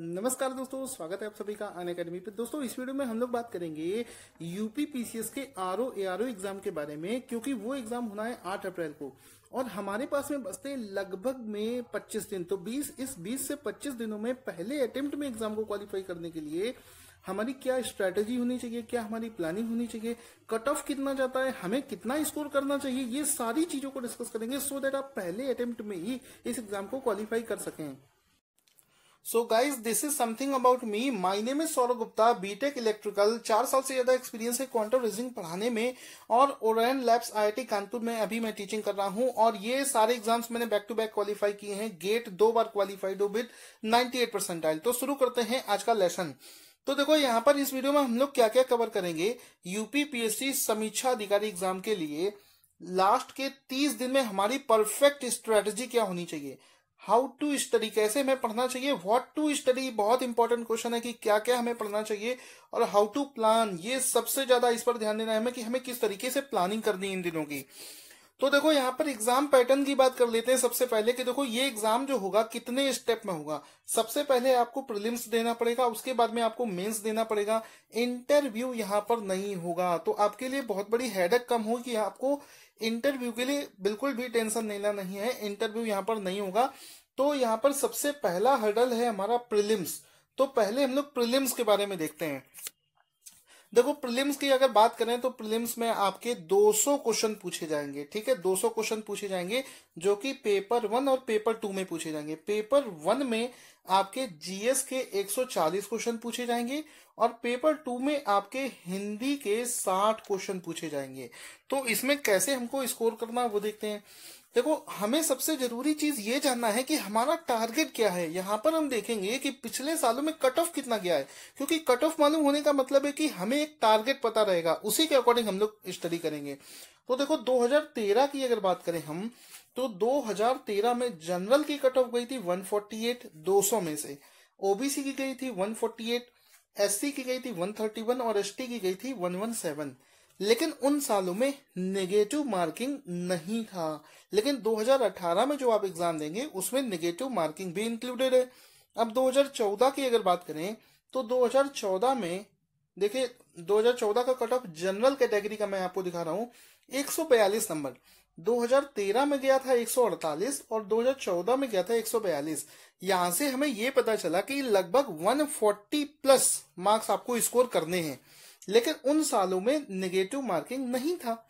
नमस्कार दोस्तों स्वागत है आप सभी का अन अकेडमी पे दोस्तों इस वीडियो में हम लोग बात करेंगे यूपी पीसीएस के आर ओ ओ एग्जाम के बारे में क्योंकि वो एग्जाम होना है आठ अप्रैल को और हमारे पास में बसते लगभग में 25 दिन तो 20 इस 20 से 25 दिनों में पहले अटेम्प्ट में एग्जाम को क्वालिफाई करने के लिए हमारी क्या स्ट्रैटेजी होनी चाहिए क्या हमारी प्लानिंग होनी चाहिए कट ऑफ कितना जाता है हमें कितना स्कोर करना चाहिए ये सारी चीजों को डिस्कस करेंगे सो so देट आप पहले अटेम्प्ट में ही इस एग्जाम को क्वालिफाई कर सकें so guys this is something about me माइने में सौरभ गुप्ता बीटेक इलेक्ट्रिकल चार साल से ज्यादा एक्सपीरियंस है क्वांटम रिजिंग पढ़ाने में और ओरन लैब्स आईआईटी कानपुर में अभी मैं टीचिंग कर रहा हूं और ये सारे एग्जाम्स मैंने बैक टू बैक क्वालिफाई किए हैं गेट दो बार क्वालिफाइड हो विद परसेंट आइल तो शुरू करते हैं आज का लेसन तो देखो यहाँ पर इस वीडियो में हम लोग क्या क्या कवर करेंगे यूपी पीएससी समीक्षा अधिकारी एग्जाम के लिए लास्ट के तीस दिन में हमारी परफेक्ट स्ट्रेटेजी क्या होनी चाहिए हाउ टू स्टडी कैसे हमें पढ़ना चाहिए वॉट टू स्टडी बहुत इंपॉर्टेंट क्वेश्चन है कि क्या क्या हमें पढ़ना चाहिए और हाउ टू प्लान ये सबसे ज्यादा इस पर ध्यान देना है हमें कि हमें किस तरीके से प्लानिंग करनी है इन दिनों की तो देखो यहाँ पर एग्जाम पैटर्न की बात कर लेते हैं सबसे पहले कि देखो ये एग्जाम जो होगा कितने स्टेप में होगा सबसे पहले आपको प्रीलिम्स देना पड़ेगा उसके बाद में आपको मेंस देना पड़ेगा इंटरव्यू यहाँ पर नहीं होगा तो आपके लिए बहुत बड़ी हेडक कम होगी आपको इंटरव्यू के लिए बिल्कुल भी टेंशन लेना नहीं है इंटरव्यू यहाँ पर नहीं होगा तो यहाँ पर सबसे पहला हर्डल है हमारा प्रिलिम्स तो पहले हम लोग प्रिलिम्स के बारे में देखते हैं देखो प्रीलिम्स की अगर बात करें तो प्रीलिम्स में आपके 200 क्वेश्चन पूछे जाएंगे ठीक है 200 क्वेश्चन पूछे जाएंगे जो कि पेपर वन और पेपर टू में पूछे जाएंगे पेपर वन में आपके जीएस के 140 क्वेश्चन पूछे जाएंगे और पेपर टू में आपके हिंदी के 60 क्वेश्चन पूछे जाएंगे तो इसमें कैसे हमको स्कोर करना वो देखते हैं देखो हमें सबसे जरूरी चीज ये जानना है कि हमारा टारगेट क्या है यहाँ पर हम देखेंगे कि पिछले सालों में कट ऑफ कितना गया है क्योंकि कट ऑफ मालूम होने का मतलब है कि हमें एक टारगेट पता रहेगा उसी के अकॉर्डिंग हम लोग स्टडी करेंगे तो देखो 2013 की अगर बात करें हम तो 2013 में जनरल की कट ऑफ गई थी 148 फोर्टी में से ओबीसी की गई थी 148 एससी की गई थी 131 और एसटी की गई थी 117 लेकिन उन सालों में नेगेटिव मार्किंग नहीं था लेकिन 2018 में जो आप एग्जाम देंगे उसमें नेगेटिव मार्किंग भी इंक्लूडेड है अब 2014 की अगर बात करें तो 2014 में देखिए 2014 का कट ऑफ जनरल कैटेगरी का मैं आपको दिखा रहा हूँ 142 नंबर 2013 में गया था 148 और 2014 में गया था 142 यहां से हमें यह पता चला कि लगभग 140 प्लस मार्क्स आपको स्कोर करने हैं लेकिन उन सालों में नेगेटिव मार्किंग नहीं था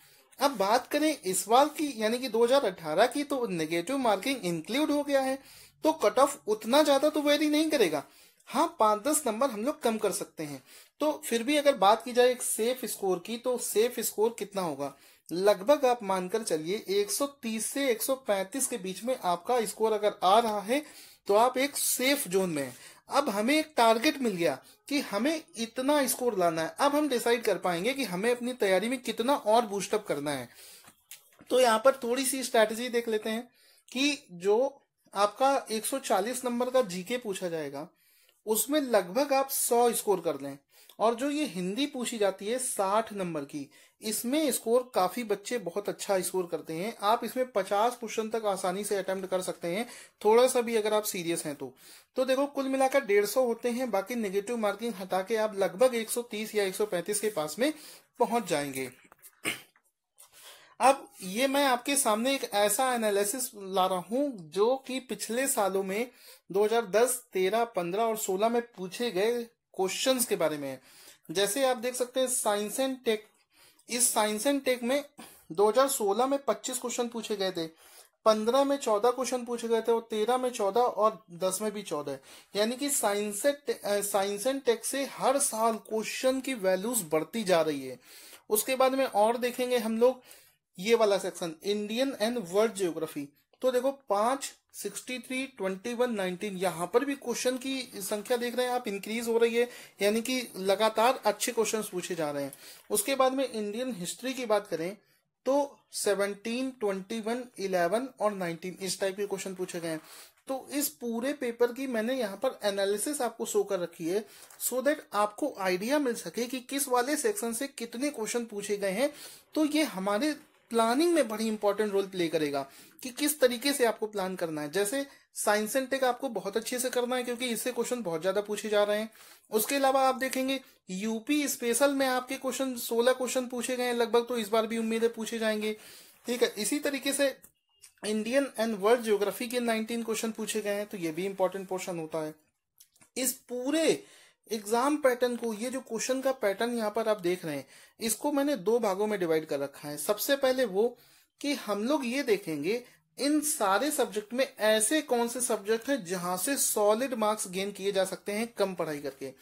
अब बात करें इस बार की यानी कि 2018 की तो नेगेटिव मार्किंग इंक्लूड हो गया है तो कट ऑफ उतना ज्यादा तो वेरी नहीं करेगा हाँ पांच दस नंबर हम लोग कम कर सकते हैं तो फिर भी अगर बात की जाए एक सेफ स्कोर की तो सेफ स्कोर कितना होगा लगभग आप मानकर चलिए 130 से 135 के बीच में आपका स्कोर अगर आ रहा है तो आप एक सेफ जोन में हैं अब हमें एक टारगेट मिल गया कि हमें इतना स्कोर लाना है अब हम डिसाइड कर पाएंगे कि हमें अपनी तैयारी में कितना और बूस्टअप करना है तो यहाँ पर थोड़ी सी स्ट्रेटेजी देख लेते हैं कि जो आपका 140 नंबर का जीके पूछा जाएगा उसमें लगभग आप 100 स्कोर कर लें और जो ये हिंदी पूछी जाती है साठ नंबर की इसमें स्कोर काफी बच्चे बहुत अच्छा स्कोर करते हैं आप इसमें पचास क्वेश्चन तक आसानी से अटेम्प्ट कर सकते हैं थोड़ा सा भी अगर आप सीरियस हैं तो तो देखो कुल मिलाकर डेढ़ सौ होते हैं बाकी नेगेटिव मार्किंग हटा के आप लगभग 130 या 135 के पास में पहुंच जाएंगे अब ये मैं आपके सामने एक ऐसा एनालिसिस ला रहा हूं जो कि पिछले सालों में 2010, 13, 15 और 16 में पूछे गए क्वेश्चन के बारे में जैसे आप देख सकते हैं साइंस एंड टेक इस साइंस एंड टेक में 2016 में 25 क्वेश्चन पूछे गए थे 15 में 14 क्वेश्चन पूछे गए थे और 13 में 14 और 10 में भी 14 यानी कि साइंस साइंस एंड टेक से हर साल क्वेश्चन की वैल्यूज बढ़ती जा रही है उसके बाद में और देखेंगे हम लोग ये वाला section Indian and world geography तो देखो पांच sixty three twenty one nineteen यहां पर भी क्वेश्चन की संख्या देख रहे हैं आप इंक्रीज हो रही है यानी कि लगातार अच्छे क्वेश्चन पूछे जा रहे हैं उसके बाद में इंडियन हिस्ट्री की बात करें तो ट्वेंटी वन इलेवन और नाइनटीन इस टाइप के क्वेश्चन पूछे गए हैं तो इस पूरे पेपर की मैंने यहाँ पर एनालिसिस आपको शो कर रखी है सो देट आपको आइडिया मिल सके कि किस वाले सेक्शन से कितने क्वेश्चन पूछे गए हैं तो ये हमारे प्लानिंग में बड़ी इंपॉर्टेंट रोल प्ले करेगा कि किस तरीके से आपको प्लान करना है जैसे साइंस एंड टेक आपको बहुत अच्छे से करना है क्योंकि इससे क्वेश्चन बहुत ज्यादा पूछे जा रहे हैं उसके अलावा आप देखेंगे यूपी स्पेशल में आपके क्वेश्चन सोलह क्वेश्चन पूछे गए हैं लगभग तो इस बार भी उम्मीद है पूछे जाएंगे ठीक है इसी तरीके से इंडियन एंड वर्ल्ड ज्योग्राफी के नाइनटीन क्वेश्चन पूछे गए हैं तो ये भी इंपॉर्टेंट पोर्शन होता है इस पूरे एग्जाम पैटर्न को ये जो क्वेश्चन का पैटर्न यहाँ पर आप देख रहे हैं इसको मैंने दो भागों में डिवाइड कर रखा है सबसे पहले वो कि हम लोग ये देखेंगे इन सारे सब्जेक्ट में ऐसे कौन से सब्जेक्ट हैं जहां से सॉलिड मार्क्स गेन किए जा सकते हैं कम पढ़ाई करके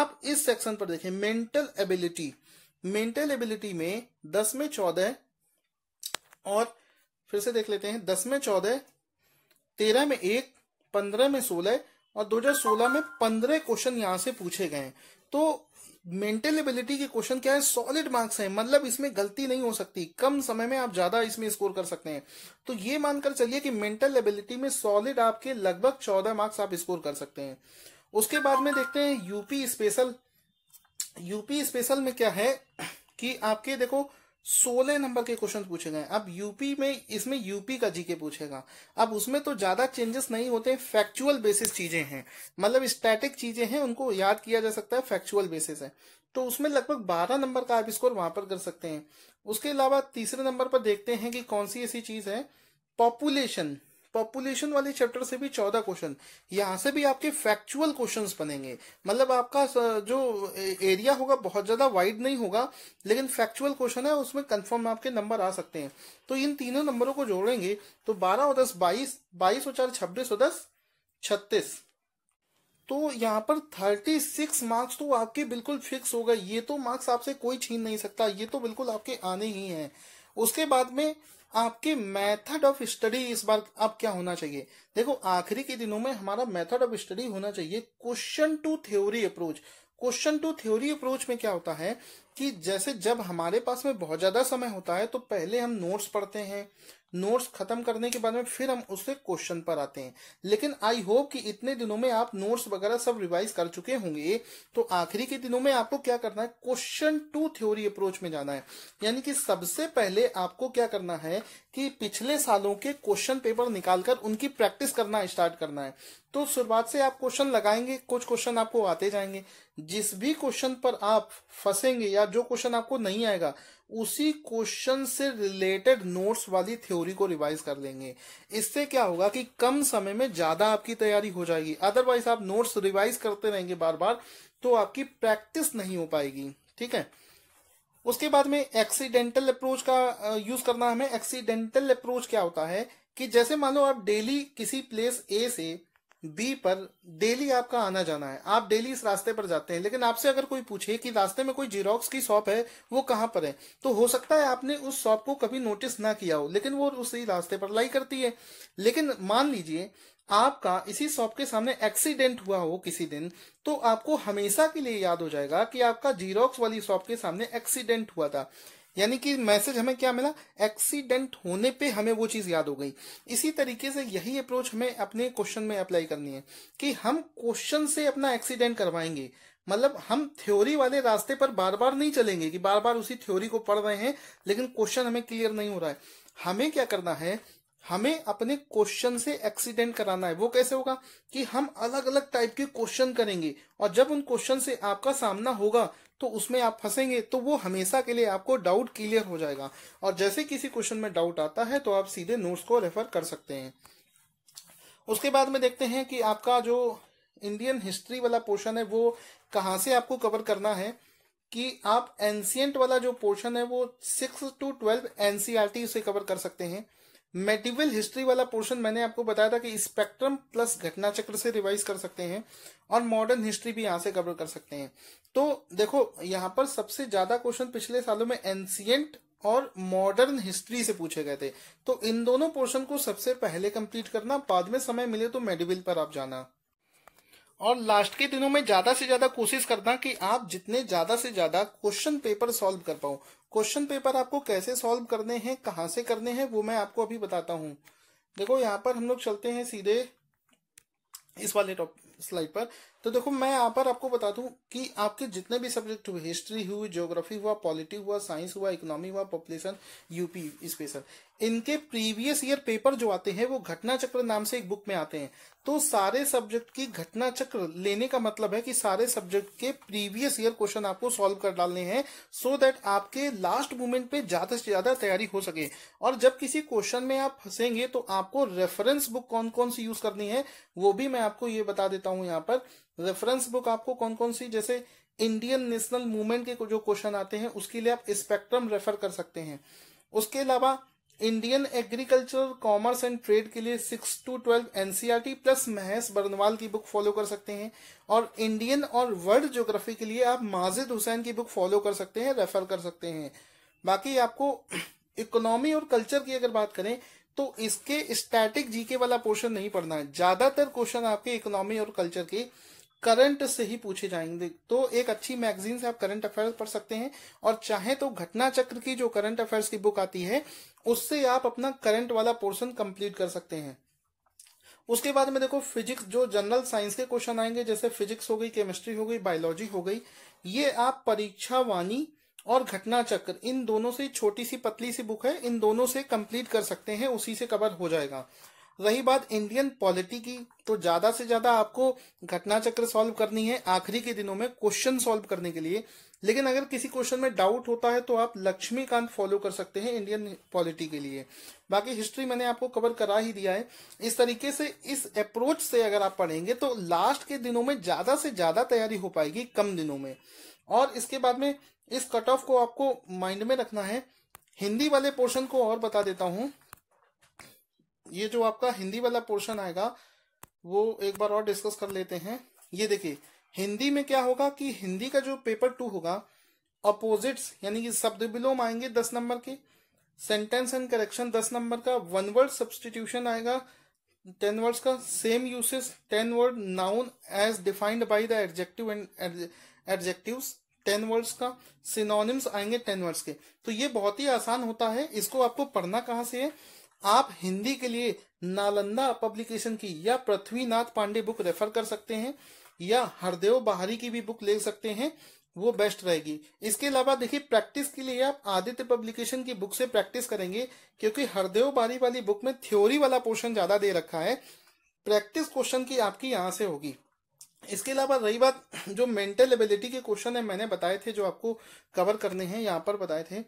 आप इस सेक्शन पर देखें मेंटल एबिलिटी मेंटल एबिलिटी में दस में चौदह और फिर से देख लेते हैं दस में चौदह तेरह में एक पंद्रह में सोलह और 2016 में पंद्रह क्वेश्चन यहां से पूछे गए हैं तो मेंटल एबिलिटी के क्वेश्चन क्या है सॉलिड मार्क्स है मतलब इसमें गलती नहीं हो सकती कम समय में आप ज्यादा इसमें स्कोर कर सकते हैं तो ये मानकर चलिए कि मेंटल एबिलिटी में सॉलिड आपके लगभग चौदह मार्क्स आप स्कोर कर सकते हैं उसके बाद में देखते हैं यूपी स्पेशल यूपी स्पेशल में क्या है कि आपके देखो सोलह नंबर के क्वेश्चन पूछे गए अब यूपी में इसमें यूपी का जीके पूछेगा अब उसमें तो ज्यादा चेंजेस नहीं होते फैक्चुअल बेसिस चीजें हैं मतलब स्टैटिक चीजें हैं उनको याद किया जा सकता है फैक्चुअल बेसिस है तो उसमें लगभग बारह नंबर का आप स्कोर वहां पर कर सकते हैं उसके अलावा तीसरे नंबर पर देखते हैं कि कौन सी ऐसी चीज है पॉपुलेशन पॉपुलेशन वाले चैप्टर से भी चौदह क्वेश्चन यहाँ से भी आपके फैक्चुअल क्वेश्चंस बनेंगे मतलब आपका जो एरिया होगा बहुत ज्यादा वाइड नहीं होगा लेकिन फैक्चुअल क्वेश्चन है उसमें कंफर्म आपके नंबर आ सकते हैं तो इन तीनों नंबरों को जोड़ेंगे तो बारह और दस बाईस बाईस और चार छब्बीस और दस छत्तीस तो यहाँ पर थर्टी सिक्स मार्क्स तो आपके बिल्कुल फिक्स हो गए ये तो मार्क्स आपसे कोई छीन नहीं सकता ये तो बिल्कुल आपके आने ही हैं उसके बाद में आपके मेथड ऑफ स्टडी इस बार अब क्या होना चाहिए देखो आखिरी के दिनों में हमारा मेथड ऑफ स्टडी होना चाहिए question to theory approach question to theory approach में क्या होता है कि जैसे जब हमारे पास में बहुत ज्यादा समय होता है तो पहले हम नोट्स पढ़ते हैं नोट्स खत्म करने के बाद में फिर हम उससे क्वेश्चन पर आते हैं लेकिन आई होप कि इतने दिनों में आप नोट्स वगैरह सब रिवाइज कर चुके होंगे तो आखिरी के दिनों में आपको क्या करना है क्वेश्चन टू थ्योरी अप्रोच में जाना है यानी कि सबसे पहले आपको क्या करना है कि पिछले सालों के क्वेश्चन पेपर निकालकर उनकी प्रैक्टिस करना स्टार्ट करना है तो शुरुआत से आप क्वेश्चन लगाएंगे कुछ क्वेश्चन आपको आते जाएंगे जिस भी क्वेश्चन पर आप फंसेंगे या जो क्वेश्चन आपको नहीं आएगा उसी क्वेश्चन से रिलेटेड नोट्स वाली थ्योरी को रिवाइज कर लेंगे इससे क्या होगा कि कम समय में ज्यादा आपकी तैयारी हो जाएगी अदरवाइज आप नोट्स रिवाइज करते रहेंगे बार बार तो आपकी प्रैक्टिस नहीं हो पाएगी ठीक है उसके बाद में एक्सीडेंटल अप्रोच का यूज करना हमें एक्सीडेंटल अप्रोच क्या होता है कि जैसे मान लो आप डेली किसी प्लेस ए से बी पर डेली आपका आना जाना है आप डेली इस रास्ते पर जाते हैं लेकिन आपसे अगर कोई पूछे कि रास्ते में कोई जीरोक्स की शॉप है वो कहाँ पर है तो हो सकता है आपने उस शॉप को कभी नोटिस ना किया हो लेकिन वो उसी रास्ते पर लाई करती है लेकिन मान लीजिए आपका इसी शॉप के सामने एक्सीडेंट हुआ हो किसी दिन तो आपको हमेशा के लिए याद हो जाएगा कि आपका जीरोक्स वाली शॉप के सामने एक्सीडेंट हुआ था यानी कि मैसेज हमें क्या मिला एक्सीडेंट होने पे हमें वो चीज याद हो गई इसी तरीके से यही अप्रोच हमें अपने क्वेश्चन में अप्लाई करनी है कि हम क्वेश्चन से अपना एक्सीडेंट करवाएंगे मतलब हम थ्योरी वाले रास्ते पर बार बार नहीं चलेंगे कि बार बार उसी थ्योरी को पढ़ रहे हैं लेकिन क्वेश्चन हमें क्लियर नहीं हो रहा है हमें क्या करना है हमें अपने क्वेश्चन से एक्सीडेंट कराना है वो कैसे होगा कि हम अलग अलग टाइप के क्वेश्चन करेंगे और जब उन क्वेश्चन से आपका सामना होगा तो उसमें आप फंसेंगे तो वो हमेशा के लिए आपको डाउट क्लियर हो जाएगा और जैसे किसी क्वेश्चन में डाउट आता है तो आप सीधे नोट्स को रेफर कर सकते हैं उसके बाद में देखते हैं कि आपका जो इंडियन हिस्ट्री वाला पोर्शन है वो कहाँ से आपको कवर करना है कि आप एंशियंट वाला जो पोर्शन है वो सिक्स टू ट्वेल्व एनसीआरटी से कवर कर सकते हैं मेडिवल हिस्ट्री वाला पोर्शन मैंने आपको बताया था कि स्पेक्ट्रम प्लस घटना चक्र से रिवाइज कर सकते हैं और मॉडर्न हिस्ट्री भी यहां से कवर कर सकते हैं तो देखो यहां पर सबसे ज्यादा क्वेश्चन पिछले सालों में एंसियंट और मॉडर्न हिस्ट्री से पूछे गए थे तो इन दोनों पोर्शन को सबसे पहले कंप्लीट करना बाद में समय मिले तो मेडिविल पर आप जाना और लास्ट के दिनों में ज्यादा से ज्यादा कोशिश करना कि आप जितने ज्यादा से ज्यादा क्वेश्चन पेपर सॉल्व कर पाओ क्वेश्चन पेपर आपको कैसे सॉल्व करने हैं कहाँ से करने हैं वो मैं आपको अभी बताता हूँ देखो यहाँ पर हम लोग चलते हैं सीधे इस वाले टॉप स्लाइड पर तो देखो मैं यहाँ पर आपको बता दूं कि आपके जितने भी सब्जेक्ट हुए हिस्ट्री हुई ज्योग्राफी हुआ पॉलिटी हुआ साइंस हुआ इकोनॉमी हुआ पॉपुलेशन यूपी स्पेशल इनके प्रीवियस ईयर पेपर जो आते हैं वो घटना चक्र नाम से एक बुक में आते हैं तो सारे सब्जेक्ट की घटना चक्र लेने का मतलब है कि सारे सब्जेक्ट के प्रीवियस ईयर क्वेश्चन आपको सॉल्व कर डालने हैं सो so दैट आपके लास्ट मोमेंट पे ज्यादा से ज्यादा तैयारी हो सके और जब किसी क्वेश्चन में आप फंसेंगे तो आपको रेफरेंस बुक कौन कौन सी यूज करनी है वो भी मैं आपको ये बता देता हूं यहाँ पर रेफरेंस बुक आपको कौन कौन सी जैसे इंडियन नेशनल मूवमेंट के जो क्वेश्चन आते हैं उसके लिए आप स्पेक्ट्रम रेफर कर सकते हैं उसके अलावा Indian agriculture commerce and trade के लिए six to twelve NCERT plus Mahesh Barnwal की बुक फॉलो कर सकते हैं और इंडियन और वर्ल्ड ज्योग्राफी के लिए आप माजिद हुसैन की बुक फॉलो कर सकते हैं रेफर कर सकते हैं बाकी आपको इकोनॉमी और कल्चर की अगर बात करें तो इसके स्टैटिक जीके वाला पोर्शन नहीं पढ़ना है ज्यादातर क्वेश्चन आपके इकोनॉमी और कल्चर के करंट से ही पूछे जाएंगे तो एक अच्छी मैगजीन से आप करंट अफेयर्स पढ़ सकते हैं और चाहे तो घटना चक्र की जो करंट अफेयर्स की बुक आती है उससे आप अपना करंट वाला पोर्शन कंप्लीट कर सकते हैं उसके बाद में देखो फिजिक्स जो जनरल साइंस के क्वेश्चन आएंगे जैसे फिजिक्स हो गई केमिस्ट्री हो गई बायोलॉजी हो गई ये आप परीक्षा वाणी और घटना चक्र इन दोनों से छोटी सी पतली सी बुक है इन दोनों से कंप्लीट कर सकते हैं उसी से कवर हो जाएगा रही बात इंडियन पॉलिटी की तो ज्यादा से ज्यादा आपको घटना चक्र सॉल्व करनी है आखिरी के दिनों में क्वेश्चन सॉल्व करने के लिए लेकिन अगर किसी क्वेश्चन में डाउट होता है तो आप लक्ष्मीकांत फॉलो कर सकते हैं इंडियन पॉलिटी के लिए बाकी हिस्ट्री मैंने आपको कवर करा ही दिया है इस तरीके से इस अप्रोच से अगर आप पढ़ेंगे तो लास्ट के दिनों में ज्यादा से ज्यादा तैयारी हो पाएगी कम दिनों में और इसके बाद में इस कट ऑफ को आपको माइंड में रखना है हिंदी वाले पोर्शन को और बता देता हूं ये जो आपका हिंदी वाला पोर्शन आएगा वो एक बार और डिस्कस कर लेते हैं ये देखिए हिंदी में क्या होगा कि हिंदी का जो पेपर टू होगा अपोजिट्स यानी कि शब्द विलोम आएंगे दस नंबर के सेंटेंस एंड करेक्शन दस नंबर का वन वर्ड सब्सटीट्यूशन आएगा टेन वर्ड्स का same usage ten word noun as defined by the adjective and adjective ten words का सिनोनिम्स आएंगे टेन वर्ड्स के तो ये बहुत ही आसान होता है इसको आपको पढ़ना कहाँ से है आप हिंदी के लिए नालंदा पब्लिकेशन की या पृथ्वीनाथ पांडे बुक रेफर कर सकते हैं या हरदेव बहारी की भी बुक ले सकते हैं वो बेस्ट रहेगी इसके अलावा देखिए प्रैक्टिस के लिए आप आदित्य पब्लिकेशन की बुक से प्रैक्टिस करेंगे क्योंकि हरदेव बारी वाली बुक में थ्योरी वाला पोर्शन ज्यादा दे रखा है प्रैक्टिस क्वेश्चन की आपकी यहाँ से होगी इसके अलावा रही बात जो मेंटल एबिलिटी के क्वेश्चन है मैंने बताए थे जो आपको कवर करने हैं यहाँ पर बताए थे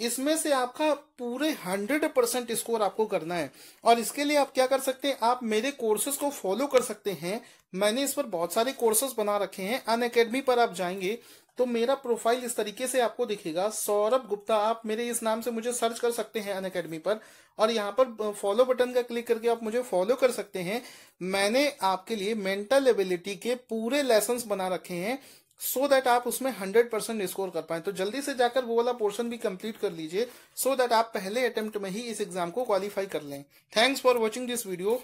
इसमें से आपका पूरे हंड्रेड परसेंट स्कोर आपको करना है और इसके लिए आप क्या कर सकते हैं आप मेरे कोर्सेज को फॉलो कर सकते हैं मैंने इस पर बहुत सारे कोर्सेज बना रखे हैं अन अकेडमी पर आप जाएंगे तो मेरा प्रोफाइल इस तरीके से आपको दिखेगा सौरभ गुप्ता आप मेरे इस नाम से मुझे सर्च कर सकते हैं अन अकेडमी पर और यहाँ पर फॉलो बटन का क्लिक करके आप मुझे फॉलो कर सकते हैं मैंने आपके लिए मेंटल एबिलिटी के पूरे लेसन बना रखे हैं सो so दैट आप उसमें हंड्रेड परसेंट स्कोर कर पाए तो जल्दी से जाकर वो वाला पोर्शन भी कंप्लीट कर लीजिए सो so दैट आप पहले अटेम्प्ट में ही इस एग्जाम को क्वालिफाई कर लें thanks for watching this video